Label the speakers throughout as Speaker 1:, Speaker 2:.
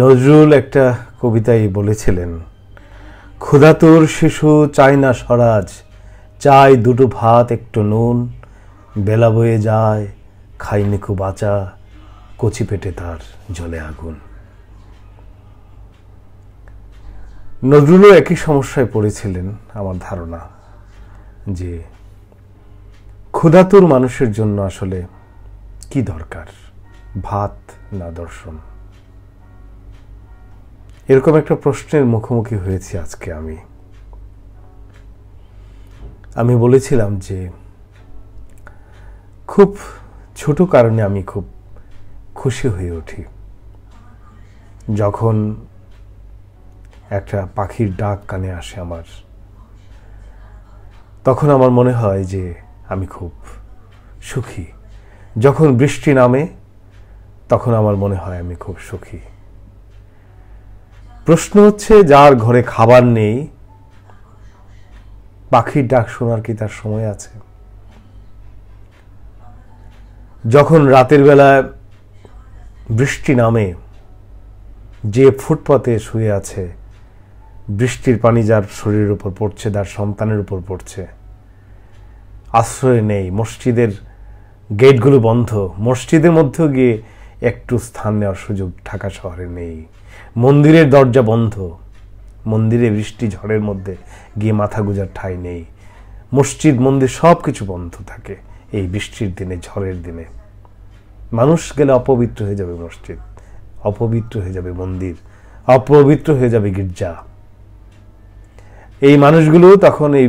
Speaker 1: নজরুল একটা কবিতায় বলেছিলেন ক্ষুধাতুর শিশু চায় না স্বরাজ চায় দুটো ভাত একটু নুন বেলা বয়ে যায় খাইনি খুব আচা কচি পেটে তার জলে আগুন নজরুলও একই সমস্যায় পড়েছিলেন আমার ধারণা যে ক্ষুধাতুর মানুষের জন্য আসলে কি দরকার ভাত না দর্শন এরকম একটা প্রশ্নের মুখোমুখি হয়েছি আজকে আমি আমি বলেছিলাম যে খুব ছোট কারণে আমি খুব খুশি হয়ে উঠি যখন একটা পাখির ডাক কানে আসে আমার তখন আমার মনে হয় যে আমি খুব সুখী যখন বৃষ্টি নামে তখন আমার মনে হয় আমি খুব সুখী প্রশ্ন হচ্ছে যার ঘরে খাবার নেই পাখির ডাক শোনার কি তার সময় আছে যখন রাতের বেলায় বৃষ্টি নামে যে ফুটপাতে শুয়ে আছে বৃষ্টির পানি যার শরীরের উপর পড়ছে তার সন্তানের উপর পড়ছে আশ্রয় নেই মসজিদের গেটগুলো বন্ধ মসজিদের মধ্যেও গিয়ে একটু স্থান নেওয়ার সুযোগ ঢাকা শহরে নেই মন্দিরের দরজা বন্ধ মন্দিরে বৃষ্টি ঝড়ের মধ্যে গিয়ে মাথা গুজার ঠাঁই নেই মসজিদ মন্দির সব কিছু বন্ধ থাকে এই বৃষ্টির দিনে ঝড়ের দিনে মানুষ গেলে অপবিত্র হয়ে যাবে মসজিদ অপবিত্র হয়ে যাবে মন্দির অপবিত্র হয়ে যাবে গির্জা এই মানুষগুলো তখন এই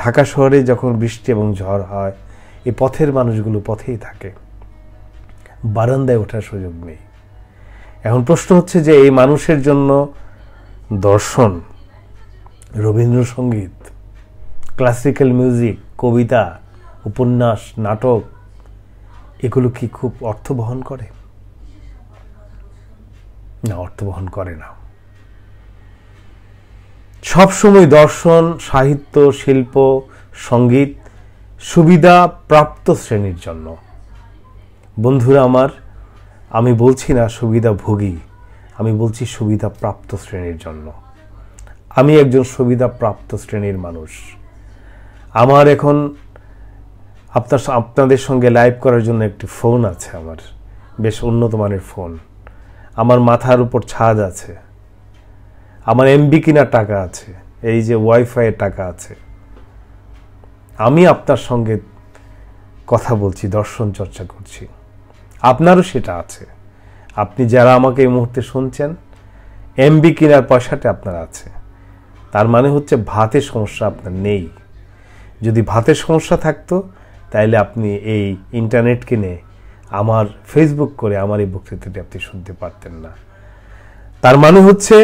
Speaker 1: ঢাকা শহরে যখন বৃষ্টি এবং ঝড় হয় এই পথের মানুষগুলো পথেই থাকে বারান্দায় ওঠার সুযোগ নেই এখন প্রশ্ন হচ্ছে যে এই মানুষের জন্য দর্শন রবীন্দ্রসঙ্গীত ক্লাসিক্যাল মিউজিক কবিতা উপন্যাস নাটক এগুলো কি খুব অর্থ বহন করে না অর্থ বহন করে না সবসময় দর্শন সাহিত্য শিল্প সঙ্গীত সুবিধা প্রাপ্ত শ্রেণীর জন্য বন্ধুরা আমার আমি বলছি না সুবিধা ভোগী আমি বলছি সুবিধা প্রাপ্ত শ্রেণীর জন্য আমি একজন সুবিধা প্রাপ্ত শ্রেণীর মানুষ আমার এখন আপনার আপনাদের সঙ্গে লাইভ করার জন্য একটি ফোন আছে আমার বেশ উন্নত মানের ফোন আমার মাথার উপর ছাদ আছে আমার এমবি কিনার টাকা আছে এই যে ওয়াইফাইয়ের টাকা আছে আমি আপনার সঙ্গে কথা বলছি দর্শন চর্চা করছি আপনারও সেটা আছে আপনি যারা আমাকে এই মুহূর্তে শুনছেন এমবি কেনার পয়সাটা আপনার আছে তার মানে হচ্ছে ভাতের সমস্যা আপনার নেই যদি ভাতের সমস্যা থাকতো তাইলে আপনি এই ইন্টারনেট কিনে আমার ফেসবুক করে আমার এই বক্তৃতাটি আপনি শুনতে পারতেন না তার মানে হচ্ছে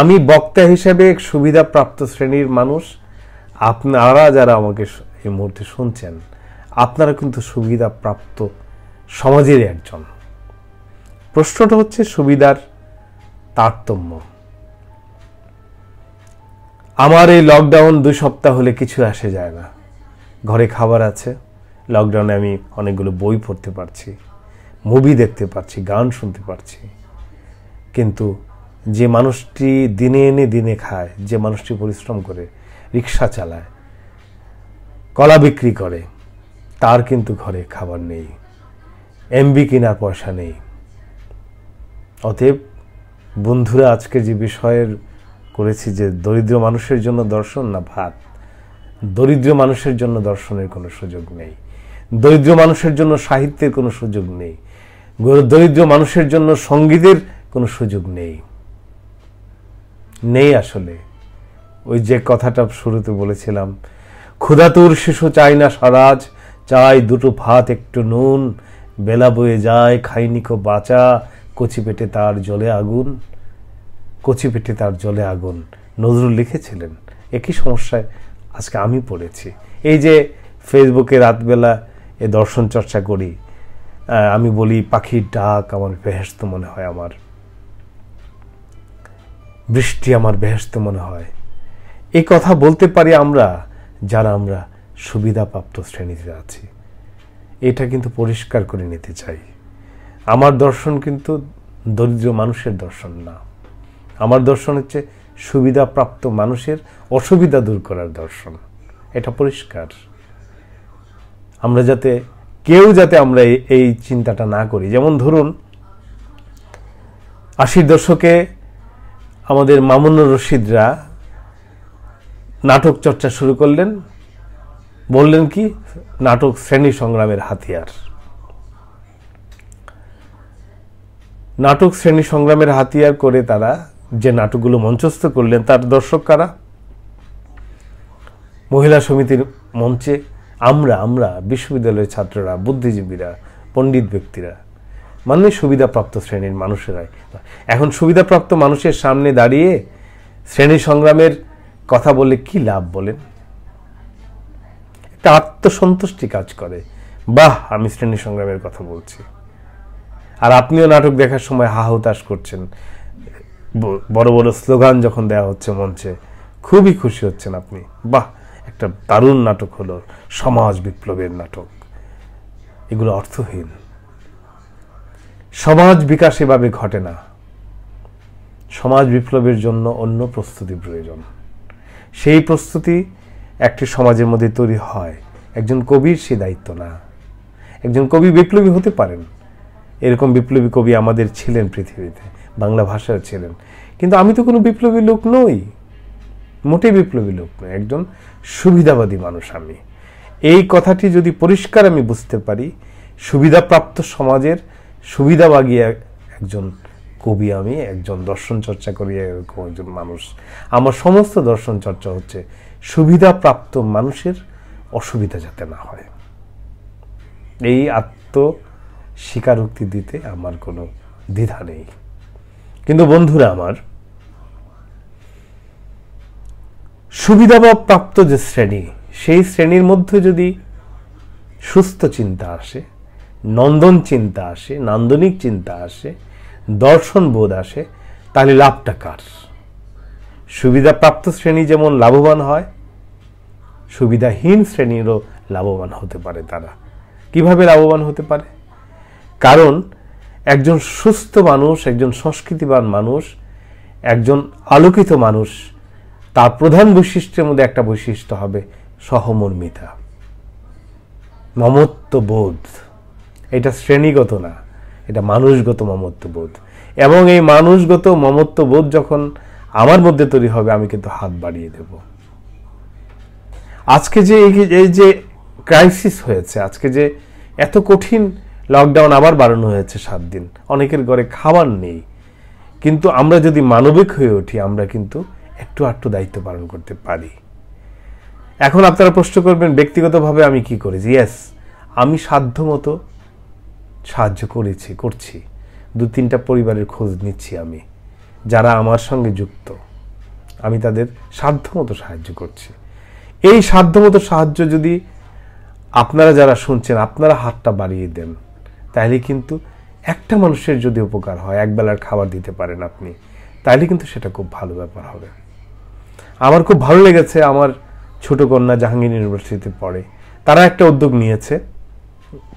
Speaker 1: আমি বক্তা হিসেবে সুবিধাপ্রাপ্ত শ্রেণীর মানুষ আপনারা যারা আমাকে এই মুহূর্তে শুনছেন আপনারা কিন্তু সুবিধাপ্রাপ্ত সমাজের একজন প্রশ্নটা হচ্ছে সুবিধার তারতম্য আমার এই লকডাউন দুই সপ্তাহ হলে কিছু আসে যায় না ঘরে খাবার আছে লকডাউনে আমি অনেকগুলো বই পড়তে পারছি মুভি দেখতে পারছি গান শুনতে পারছি কিন্তু যে মানুষটি দিনে এনে দিনে খায় যে মানুষটি পরিশ্রম করে রিক্সা চালায় কলা বিক্রি করে তার কিন্তু ঘরে খাবার নেই এমবি কেনার পয়সা নেই অতএব বন্ধুরা আজকে যে বিষয়ের করেছি যে দরিদ্র মানুষের জন্য দর্শন না ভাত দরিদ্র মানুষের জন্য দর্শনের কোনো সুযোগ নেই দরিদ্র মানুষের জন্য সাহিত্যের কোনো সুযোগ নেই দরিদ্র মানুষের জন্য সঙ্গীতের কোনো সুযোগ নেই নেই আসলে ওই যে কথাটা শুরুতে বলেছিলাম ক্ষুধাতুর শিশু চাই না সারাজ চাই দুটো ভাত একটু নুন বেলা বয়ে যায় খাইনিকো বাঁচা কচি পেটে তার জলে আগুন কচি পেটে তার জলে আগুন নজরুল লিখেছিলেন একই সমস্যায় আজকে আমি পড়েছি এই যে ফেসবুকে রাতবেলা এ দর্শন চর্চা করি আমি বলি পাখির ডাক আমার বেহেস্ত মনে হয় আমার বৃষ্টি আমার বেহেস্ত মনে হয় এই কথা বলতে পারি আমরা যারা আমরা সুবিধাপ্রাপ্ত শ্রেণীতে আছি এটা কিন্তু পরিষ্কার করে নিতে চাই আমার দর্শন কিন্তু দরিদ্র মানুষের দর্শন না আমার দর্শন হচ্ছে সুবিধাপ্রাপ্ত মানুষের অসুবিধা দূর করার দর্শন এটা পরিষ্কার আমরা যাতে কেউ যাতে আমরা এই চিন্তাটা না করি যেমন ধরুন আশির দশকে আমাদের মামুনুর রশিদরা নাটক চর্চা শুরু করলেন বললেন কি নাটক শ্রেণী সংগ্রামের হাতিয়ার নাটক শ্রেণী সংগ্রামের হাতিয়ার করে তারা যে নাটকগুলো মঞ্চস্থ করলেন তার দর্শক কারা মহিলা সমিতির মঞ্চে আমরা আমরা বিশ্ববিদ্যালয়ের ছাত্ররা বুদ্ধিজীবীরা পণ্ডিত ব্যক্তিরা মানে সুবিধাপ্রাপ্ত শ্রেণীর মানুষেরাই এখন সুবিধাপ্রাপ্ত মানুষের সামনে দাঁড়িয়ে শ্রেণী সংগ্রামের কথা বলে কি লাভ বলেন একটা আত্মসন্তুষ্টি কাজ করে বাহ আমি শ্রেণী সংগ্রামের কথা বলছি আর আপনিও নাটক দেখার সময় হাহুতাশ করছেন বড় বড় স্লোগান যখন দেওয়া হচ্ছে মঞ্চে খুবই খুশি হচ্ছেন আপনি বাহ একটা দারুণ নাটক হলো সমাজ বিপ্লবের নাটক এগুলো অর্থহীন সমাজ বিকাশ এভাবে ঘটে না সমাজ বিপ্লবের জন্য অন্য প্রস্তুতি প্রয়োজন সেই প্রস্তুতি একটি সমাজের মধ্যে তৈরি হয় একজন কবির সে দায়িত্ব না একজন কবি বিপ্লবী হতে পারেন এরকম বিপ্লবী কবি আমাদের ছিলেন পৃথিবীতে বাংলা ভাষার ছিলেন কিন্তু আমি তো কোনো বিপ্লবী লোক নই মোটেই বিপ্লবী লোক নয় একজন সুবিধাবাদী মানুষ আমি এই কথাটি যদি পরিষ্কার আমি বুঝতে পারি সুবিধাপ্রাপ্ত সমাজের সুবিধাবাগী একজন কবি আমি একজন দর্শন চর্চা করি এরকম একজন মানুষ আমার সমস্ত দর্শন চর্চা হচ্ছে সুবিধাপ্রাপ্ত মানুষের অসুবিধা যাতে না হয় এই আত্ম স্বীকারোক্তি দিতে আমার কোনো দ্বিধা নেই কিন্তু বন্ধুরা আমার সুবিধা বা প্রাপ্ত যে শ্রেণী সেই শ্রেণীর মধ্যে যদি সুস্থ চিন্তা আসে নন্দন চিন্তা আসে নান্দনিক চিন্তা আসে দর্শন বোধ আসে তাহলে লাভটা কার সুবিধাপ্রাপ্ত শ্রেণী যেমন লাভবান হয় সুবিধাহীন শ্রেণীরও লাভবান হতে পারে তারা কিভাবে লাভবান হতে পারে কারণ একজন সুস্থ মানুষ একজন সংস্কৃতিবান মানুষ একজন আলোকিত মানুষ তার প্রধান বৈশিষ্ট্যের মধ্যে একটা বৈশিষ্ট্য হবে সহমর্মিতা মমত্ববোধ এটা শ্রেণীগত না এটা মানুষগত মমত্ববোধ এবং এই মানুষগত মমত্ববোধ যখন আমার মধ্যে তৈরি হবে আমি কিন্তু হাত বাড়িয়ে দেব আজকে যে এই যে ক্রাইসিস হয়েছে আজকে যে এত কঠিন লকডাউন আবার বাড়ানো হয়েছে সাত দিন অনেকের ঘরে খাবার নেই কিন্তু আমরা যদি মানবিক হয়ে উঠি আমরা কিন্তু একটু আটটু দায়িত্ব পালন করতে পারি এখন আপনারা প্রশ্ন করবেন ব্যক্তিগতভাবে আমি কি করি ইয়েস আমি সাধ্যমতো সাহায্য করেছি করছি দু তিনটা পরিবারের খোঁজ নিচ্ছি আমি যারা আমার সঙ্গে যুক্ত আমি তাদের সাধ্যমতো সাহায্য করছি এই সাধ্যমতো সাহায্য যদি আপনারা যারা শুনছেন আপনারা হাতটা বাড়িয়ে দেন তাহলে কিন্তু একটা মানুষের যদি উপকার হয় একবেলার খাবার দিতে পারেন আপনি তাহলে কিন্তু সেটা খুব ভালো ব্যাপার হবে আমার খুব ভালো লেগেছে আমার ছোট কন্যা জাহাঙ্গীর ইউনিভার্সিটিতে পড়ে তারা একটা উদ্যোগ নিয়েছে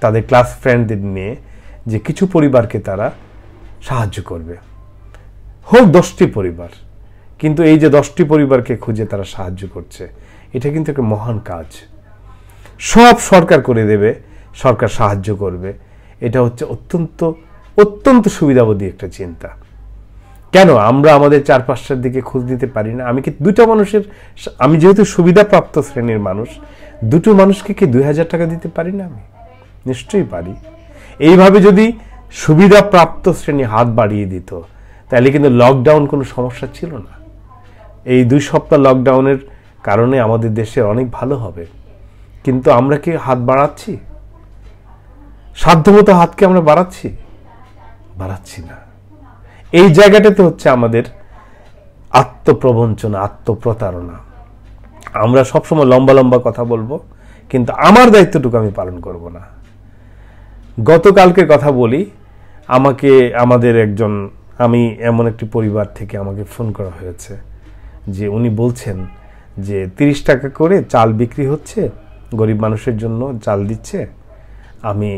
Speaker 1: তাদের ক্লাস ফ্রেন্ডদের নিয়ে যে কিছু পরিবারকে তারা সাহায্য করবে হোক দশটি পরিবার কিন্তু এই যে দশটি পরিবারকে খুঁজে তারা সাহায্য করছে এটা কিন্তু একটা মহান কাজ সব সরকার করে দেবে সরকার সাহায্য করবে এটা হচ্ছে অত্যন্ত অত্যন্ত সুবিধাবোধী একটা চিন্তা কেন আমরা আমাদের চারপাশটার দিকে খোঁজ নিতে পারি না আমি কি দুটো মানুষের আমি যেহেতু সুবিধাপ্রাপ্ত শ্রেণীর মানুষ দুটো মানুষকে কি দুই হাজার টাকা দিতে পারি না আমি নিশ্চয়ই পারি এইভাবে যদি সুবিধাপ্রাপ্ত শ্রেণী হাত বাড়িয়ে দিত তাহলে কিন্তু লকডাউন কোনো সমস্যা ছিল না এই দুই সপ্তাহ লকডাউনের কারণে আমাদের দেশে অনেক ভালো হবে কিন্তু আমরা কি হাত বাড়াচ্ছি সাধ্যমতো হাতকে আমরা বাড়াচ্ছি বাড়াচ্ছি না এই জায়গাটাতে হচ্ছে আমাদের আত্মপ্রবঞ্চনা আত্মপ্রতারণা আমরা সবসময় লম্বা লম্বা কথা বলবো কিন্তু আমার দায়িত্বটুকু আমি পালন করব না গতকালকে কথা বলি আমাকে আমাদের একজন আমি এমন একটি পরিবার থেকে আমাকে ফোন করা হয়েছে যে উনি বলছেন যে তিরিশ টাকা করে চাল বিক্রি হচ্ছে গরিব মানুষের জন্য চাল দিচ্ছে আমি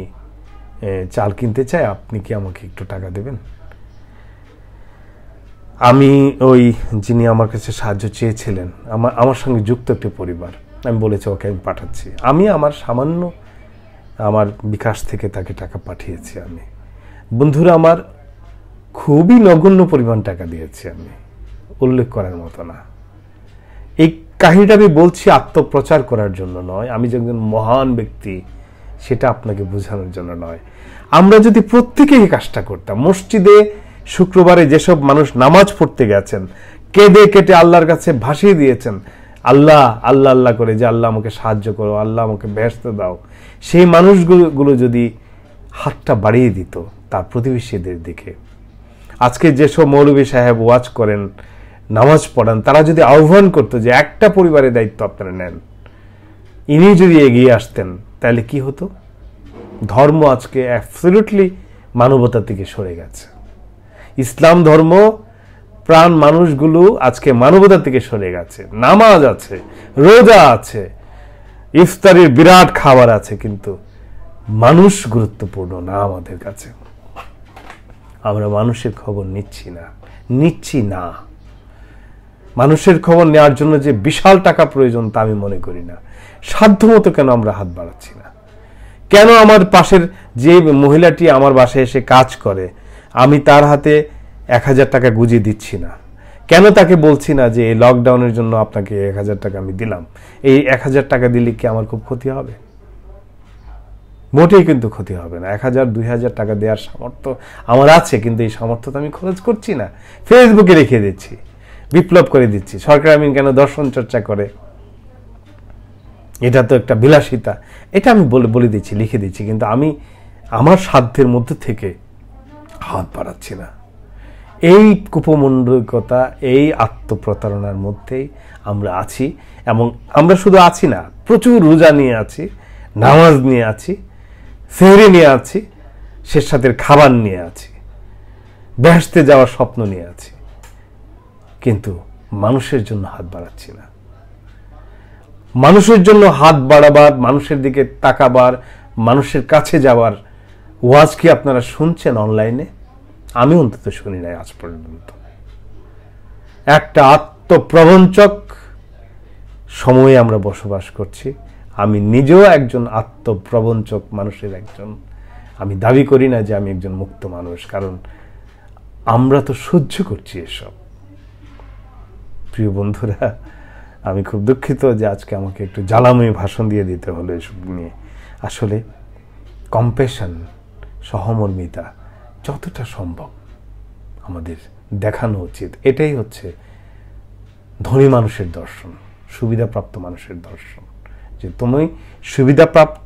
Speaker 1: চাল কিনতে চাই আপনি কি আমাকে একটু টাকা দেবেন আমি ওই যিনি আমার কাছে সাহায্য চেয়েছিলেন আমার আমার সঙ্গে যুক্ত একটি পরিবার আমি বলেছি ওকে আমি পাঠাচ্ছি আমি আমার সামান্য আমার বিকাশ থেকে তাকে টাকা পাঠিয়েছি আমি বন্ধুরা আমার খুবই নগণ্য পরিমাণ টাকা দিয়েছি আমি উল্লেখ করার মতো না এই কাহিনীটা আমি বলছি আত্মপ্রচার করার জন্য নয় আমি যে একজন মহান ব্যক্তি সেটা আপনাকে বোঝানোর জন্য নয় আমরা যদি প্রত্যেকেই কাজটা করতাম মসজিদে শুক্রবারে যেসব মানুষ নামাজ পড়তে গেছেন কেঁদে কেটে আল্লাহর কাছে ভাসিয়ে দিয়েছেন আল্লাহ আল্লাহ আল্লাহ করে যে আল্লাহ আমাকে সাহায্য করো আল্লাহ আমাকে ব্যস্ত দাও সেই মানুষগুলো যদি হাতটা বাড়িয়ে দিত তার প্রতিবেশীদের দিকে আজকে যেসব মৌলবী সাহেব ওয়াজ করেন নামাজ পড়ান তারা যদি আহ্বান করতো যে একটা পরিবারের দায়িত্ব আপনারা নেন ইনি যদি এগিয়ে আসতেন তাহলে কি হতো ধর্ম আজকে অ্যাবসলিউটলি মানবতার দিকে সরে গেছে ইসলাম ধর্ম প্রাণ মানুষগুলো আজকে মানবতার থেকে সরে গেছে নামাজ আছে রোজা আছে ইফতারের বিরাট খাবার আছে কিন্তু মানুষ গুরুত্বপূর্ণ না আমাদের কাছে আমরা মানুষের খবর নিচ্ছি না নিচ্ছি না মানুষের খবর নেওয়ার জন্য যে বিশাল টাকা প্রয়োজন তা আমি মনে করি না সাধ্যমতো কেন আমরা হাত বাড়াচ্ছি না কেন আমার পাশের যে মহিলাটি আমার বাসায় এসে কাজ করে আমি তার হাতে এক হাজার টাকা গুজে দিচ্ছি না কেন তাকে বলছি না যে এই লকডাউনের জন্য আপনাকে এক হাজার টাকা আমি দিলাম এই এক হাজার টাকা দিলে কি আমার খুব ক্ষতি হবে মোটেই কিন্তু ক্ষতি হবে না এক হাজার দুই হাজার টাকা দেওয়ার সামর্থ্য আমার আছে কিন্তু এই সামর্থ্য তো আমি খরচ করছি না ফেসবুকে রেখে দিচ্ছি বিপ্লব করে দিচ্ছি সরকার আমি কেন দর্শন চর্চা করে এটা তো একটা বিলাসিতা এটা আমি বলে বলে দিচ্ছি লিখে দিচ্ছি কিন্তু আমি আমার সাধ্যের মধ্যে থেকে হাত বাড়াচ্ছি না এই কুপমণ্ডলিকতা এই আত্মপ্রতারণার মধ্যেই আমরা আছি এবং আমরা শুধু আছি না প্রচুর রোজা নিয়ে আছি নামাজ নিয়ে আছি সেহরি নিয়ে আছি শেষ সাথের খাবার নিয়ে আছি ব্যস্তে যাওয়ার স্বপ্ন নিয়ে আছি কিন্তু মানুষের জন্য হাত বাড়াচ্ছি না মানুষের জন্য হাত বাড়াবার মানুষের দিকে তাকাবার মানুষের কাছে যাওয়ার ওয়াজ কি আপনারা শুনছেন অনলাইনে আমি অন্তত শুনি নাই আজ পর্যন্ত একটা আত্মপ্রবঞ্চক সময়ে আমরা বসবাস করছি আমি নিজেও একজন আত্মপ্রবঞ্চক মানুষের একজন আমি দাবি করি না যে আমি একজন মুক্ত মানুষ কারণ আমরা তো সহ্য করছি এসব প্রিয় বন্ধুরা আমি খুব দুঃখিত যে আজকে আমাকে একটু জ্বালাময় ভাষণ দিয়ে দিতে হলো এসব নিয়ে আসলে কম্পেশন সহমর্মিতা যতটা সম্ভব আমাদের দেখানো উচিত এটাই হচ্ছে ধনী মানুষের দর্শন সুবিধাপ্রাপ্ত মানুষের দর্শন যে তুমি সুবিধাপ্রাপ্ত